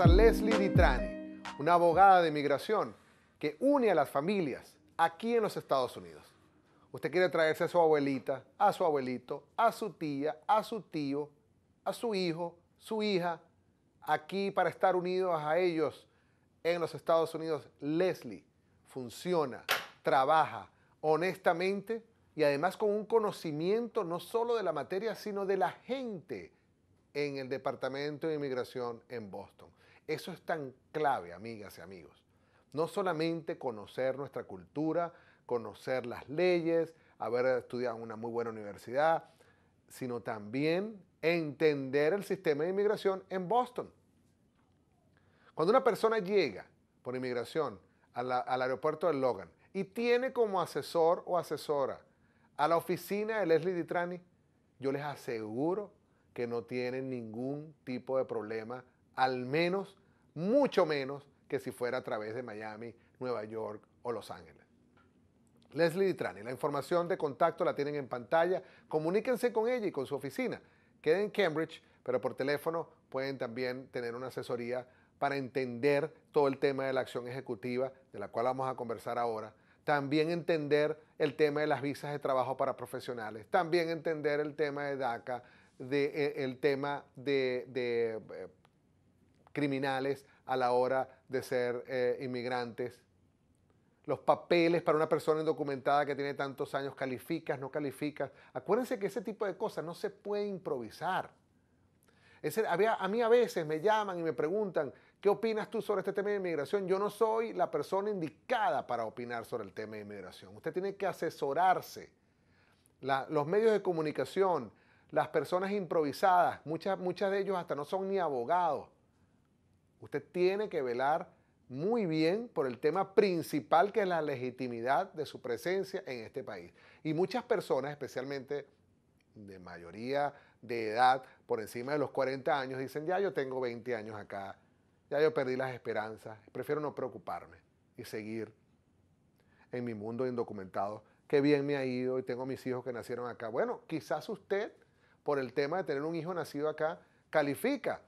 a Leslie Ditrani, una abogada de inmigración que une a las familias aquí en los Estados Unidos. Usted quiere traerse a su abuelita, a su abuelito, a su tía, a su tío, a su hijo, su hija, aquí para estar unidos a ellos en los Estados Unidos. Leslie funciona, trabaja honestamente y además con un conocimiento no solo de la materia, sino de la gente en el Departamento de Inmigración en Boston. Eso es tan clave, amigas y amigos. No solamente conocer nuestra cultura, conocer las leyes, haber estudiado en una muy buena universidad, sino también entender el sistema de inmigración en Boston. Cuando una persona llega por inmigración al aeropuerto de Logan y tiene como asesor o asesora a la oficina de Leslie Ditrani, yo les aseguro que no tienen ningún tipo de problema al menos, mucho menos que si fuera a través de Miami, Nueva York o Los Ángeles. Leslie Ditrani, la información de contacto la tienen en pantalla. Comuníquense con ella y con su oficina. Queden en Cambridge, pero por teléfono pueden también tener una asesoría para entender todo el tema de la acción ejecutiva, de la cual vamos a conversar ahora. También entender el tema de las visas de trabajo para profesionales. También entender el tema de DACA, de, eh, el tema de eh, criminales a la hora de ser eh, inmigrantes. Los papeles para una persona indocumentada que tiene tantos años, calificas, no calificas. Acuérdense que ese tipo de cosas no se puede improvisar. Ese, había, a mí a veces me llaman y me preguntan, ¿qué opinas tú sobre este tema de inmigración? Yo no soy la persona indicada para opinar sobre el tema de inmigración. Usted tiene que asesorarse. los medios de comunicación, las personas improvisadas, muchas, muchas de ellos hasta no son ni abogados, Usted tiene que velar muy bien por el tema principal que es la legitimidad de su presencia en este país. Y muchas personas, especialmente de mayoría de edad, por encima de los 40 años, dicen, ya yo tengo 20 años acá, ya yo perdí las esperanzas, prefiero no preocuparme y seguir en mi mundo indocumentado, Qué bien me ha ido y tengo mis hijos que nacieron acá. Bueno, quizás usted, por el tema de tener un hijo nacido acá, califica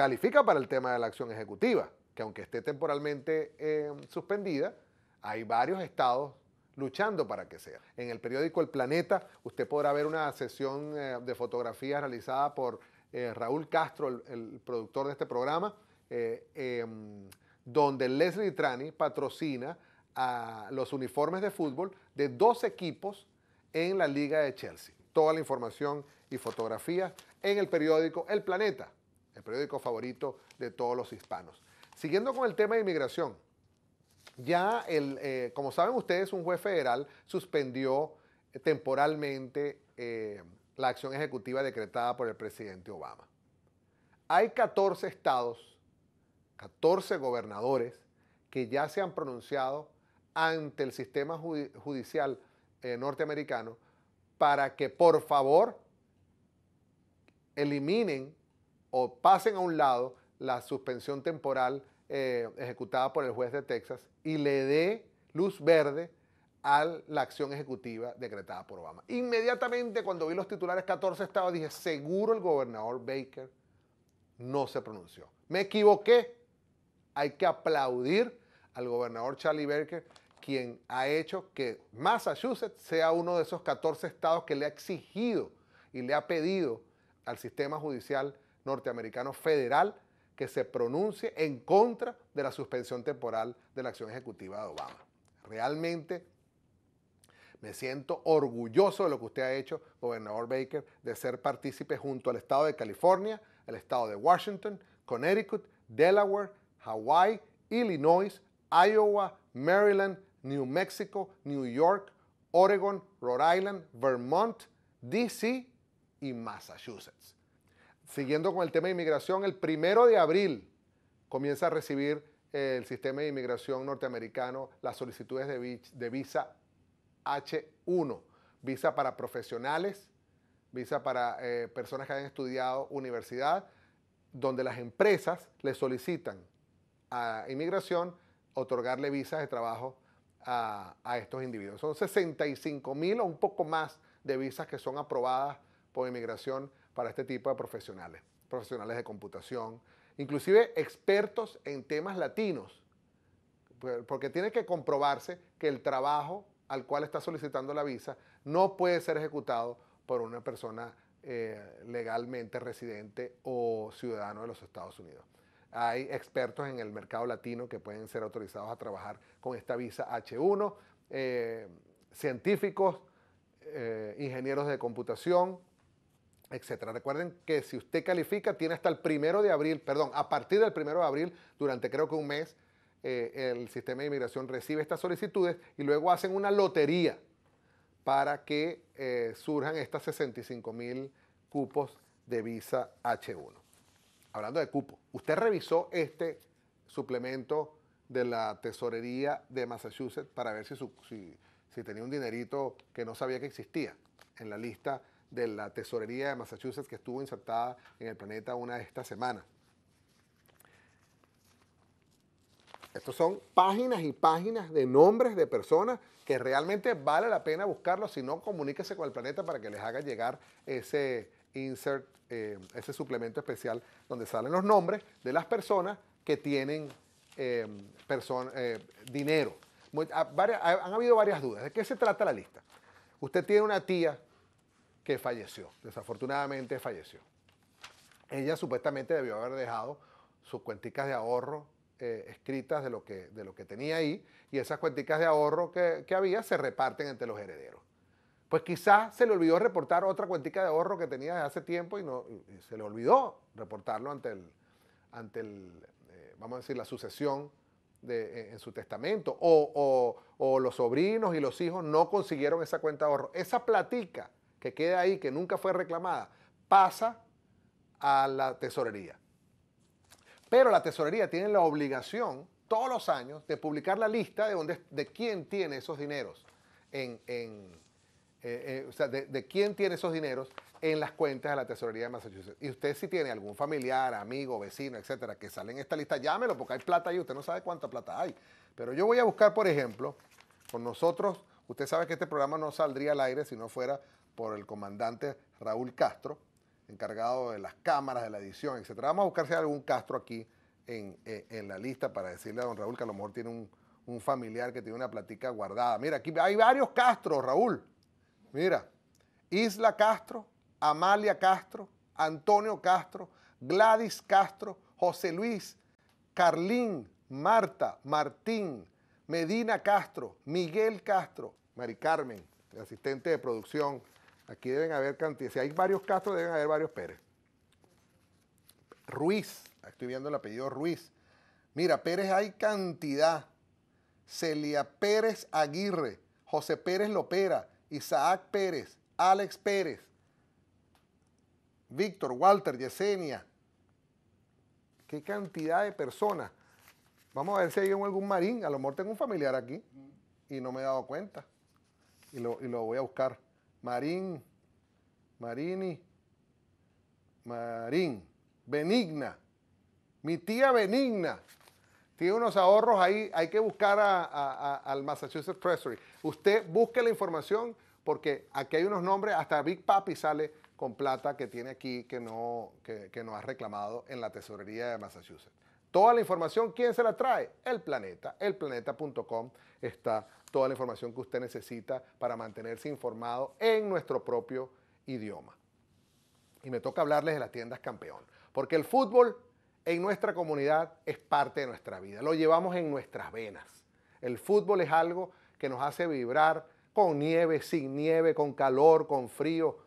califica para el tema de la acción ejecutiva, que aunque esté temporalmente em, suspendida, hay varios estados luchando para que sea. En el periódico El Planeta usted podrá ver una sesión eh, de fotografías realizada por eh, Raúl Castro, el, el, productor de este programa, eh, em, donde Leslie Trani patrocina a los uniformes de fútbol de dos equipos en la Liga de Chelsea. Toda la información y fotografías en el periódico El Planeta el periódico favorito de todos los hispanos. Siguiendo con el tema de inmigración, ya el, eh, como saben ustedes, un juez federal suspendió temporalmente eh, la acción ejecutiva decretada por el presidente Obama. Hay 14 estados, 14 gobernadores que ya se han pronunciado ante el sistema judicial eh, norteamericano para que por favor eliminen o pasen a un lado la suspensión temporal eh, ejecutada por el juez de Texas y le dé luz verde a la acción ejecutiva decretada por Obama. Inmediatamente cuando vi los titulares 14 estados dije, seguro el gobernador Baker no se pronunció. Me equivoqué. Hay que aplaudir al gobernador Charlie Baker, quien ha hecho que Massachusetts sea uno de esos 14 estados que le ha exigido y le ha pedido al sistema judicial norteamericano federal que se pronuncie en contra de la suspensión temporal de la acción ejecutiva de Obama. Realmente me siento orgulloso de lo que usted ha hecho, gobernador Baker, de ser partícipe junto al estado de California, el estado de Washington, Connecticut, Delaware, Hawaii, Illinois, Iowa, Maryland, New Mexico, New York, Oregon, Rhode Island, Vermont, DC y Massachusetts siguiendo con el tema de inmigración, el primero de abril comienza a recibir eh, el sistema de inmigración norteamericano las solicitudes de, visa H1, visa para profesionales, visa para eh, personas que hayan estudiado universidad, donde las empresas le solicitan a inmigración otorgarle visas de trabajo a, a estos individuos. Son 65 mil o un poco más de visas que son aprobadas por inmigración para este tipo de profesionales, profesionales de computación, inclusive expertos en temas latinos, porque tiene que comprobarse que el trabajo al cual está solicitando la visa no puede ser ejecutado por una persona eh, legalmente residente o ciudadano de los Estados Unidos. Hay expertos en el mercado latino que pueden ser autorizados a trabajar con esta visa H1, eh, científicos, eh, ingenieros de computación, etcétera. Recuerden que si usted califica, tiene hasta el primero de abril, perdón, a partir del primero de abril, durante creo que un mes, eh, el sistema de inmigración recibe estas solicitudes y luego hacen una lotería para que eh, surjan estas 65 mil cupos de visa H1. Hablando de cupo, usted revisó este suplemento de la tesorería de Massachusetts para ver si, si tenía un dinerito que no sabía que existía en la lista de la tesorería de Massachusetts que estuvo insertada en el planeta una de estas semanas. Estos son páginas y páginas de nombres de personas que realmente vale la pena buscarlos. Si no, comuníquese con el planeta para que les haga llegar ese insert, eh, ese suplemento especial donde salen los nombres de las personas que tienen eh, eh, dinero. Ah, han habido varias dudas. ¿De qué se trata la lista? Usted tiene una tía que falleció. Desafortunadamente falleció. Ella supuestamente debió haber dejado sus cuenticas de ahorro eh, escritas de lo, que, de lo que tenía ahí y esas cuenticas de ahorro que, había se reparten entre los herederos. Pues quizás se le olvidó reportar otra cuentica de ahorro que tenía desde hace tiempo y, no, se le olvidó reportarlo ante el, ante el eh, vamos a decir, la sucesión en su testamento, o, o, los sobrinos y los hijos no consiguieron esa cuenta de ahorro. Esa platica que queda ahí, que nunca fue reclamada, pasa a la tesorería. Pero la tesorería tiene la obligación todos los años de publicar la lista de, de quién tiene esos dineros, en, eh, eh, o sea, de, quién tiene esos dineros en las cuentas de la tesorería de Massachusetts. Y usted si tiene algún familiar, amigo, vecino, etcétera, que sale en esta lista, llámelo porque hay plata ahí, usted no sabe cuánta plata hay. Pero yo voy a buscar, por ejemplo, con nosotros, usted sabe que este programa no saldría al aire si no fuera por el comandante Raúl Castro, encargado de las cámaras, de la edición, etc. Vamos a hay algún Castro aquí eh, en, la lista para decirle a don Raúl que a lo mejor tiene un, familiar que tiene una platica guardada. Mira, aquí hay varios Castros, Raúl. Mira, Isla Castro, Amalia Castro, Antonio Castro, Gladys Castro, José Luis, Carlín, Marta, Martín, Medina Castro, Miguel Castro, Mari Carmen, asistente de producción Aquí deben haber cantidad. Si hay varios casos, deben haber varios Pérez. Ruiz, estoy viendo el apellido Ruiz. Mira, Pérez hay cantidad. Celia Pérez Aguirre, José Pérez Lopera, Isaac Pérez, Alex Pérez, Víctor, Walter, Yesenia. Qué cantidad de personas. Vamos a ver si hay algún marín. A lo mejor tengo un familiar aquí y no me he dado cuenta. Y lo, y lo voy a buscar. Marín, Marini, Marín, Benigna, mi tía Benigna. Tiene unos ahorros ahí, hay que buscar al Massachusetts Treasury. Usted busque la información porque aquí hay unos nombres, hasta Big Papi sale con plata que tiene aquí que no, que no ha reclamado en la tesorería de Massachusetts. Toda la información, ¿quién se la trae? El Planeta, elplaneta.com está toda la información que usted necesita para mantenerse informado en nuestro propio idioma. Y me toca hablarles de las tiendas campeón, porque el fútbol en nuestra comunidad es parte de nuestra vida, lo llevamos en nuestras venas. El fútbol es algo que nos hace vibrar con nieve, sin nieve, con calor, con frío.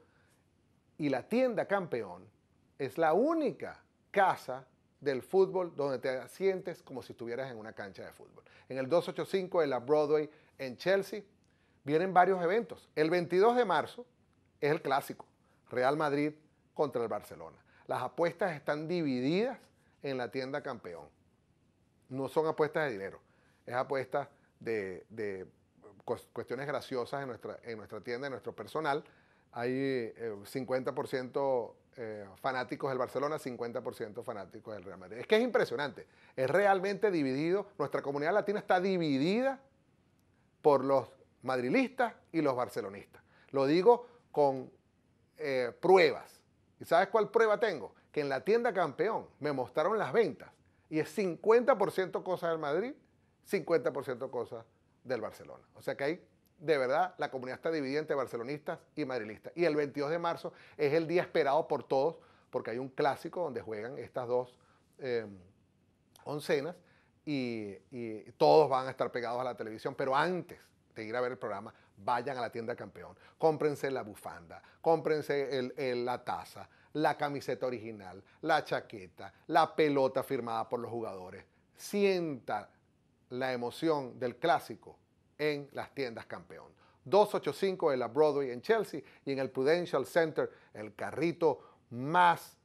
Y la tienda campeón es la única casa del fútbol donde te sientes como si estuvieras en una cancha de fútbol. En el 285 de la Broadway en Chelsea, vienen varios eventos. El 22 de marzo es el clásico, Real Madrid contra el Barcelona. Las apuestas están divididas en la tienda campeón. No son apuestas de dinero, es apuestas de, cuestiones graciosas en nuestra, en nuestra tienda, en nuestro personal. Hay 50% eh, eh, fanáticos del Barcelona, 50% fanáticos del Real Madrid. Es que es impresionante, es realmente dividido, nuestra comunidad latina está dividida por los madrilistas y los barcelonistas. Lo digo con eh, pruebas. ¿Y sabes cuál prueba tengo? Que en la tienda campeón me mostraron las ventas y es 50% cosas del Madrid, 50% cosas del Barcelona. O sea que ahí de verdad la comunidad está dividida entre barcelonistas y madrilistas. Y el 22 de marzo es el día esperado por todos porque hay un clásico donde juegan estas dos eh, oncenas y, todos van a estar pegados a la televisión, pero antes de ir a ver el programa, vayan a la tienda campeón, cómprense la bufanda, cómprense la taza, la camiseta original, la chaqueta, la pelota firmada por los jugadores. Sienta la emoción del clásico en las tiendas campeón. 285 en la Broadway en Chelsea y en el Prudential Center, el carrito más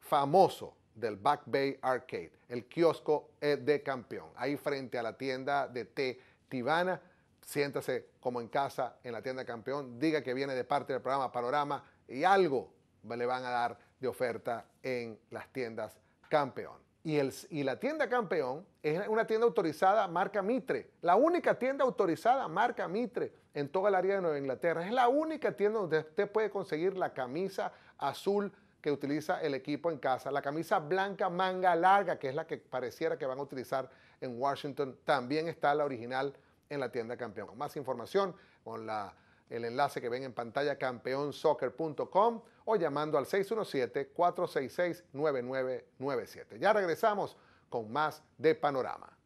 famoso del Back Bay Arcade, el kiosco de campeón, ahí frente a la tienda de té Tivana, Siéntase como en casa en la tienda campeón, diga que viene de parte del programa Panorama y algo le van a dar de oferta en las tiendas campeón. Y, el, y la tienda campeón es una tienda autorizada marca Mitre, la única tienda autorizada marca Mitre en toda el área de Nueva Inglaterra. Es la única tienda donde usted puede conseguir la camisa azul que utiliza el equipo en casa, la camisa blanca manga larga, que es la que pareciera que van a utilizar en Washington, también está la original en la tienda Campeón. Más información con la, el enlace que ven en pantalla campeonsoccer.com o llamando al 617-466-9997. Ya regresamos con más de Panorama.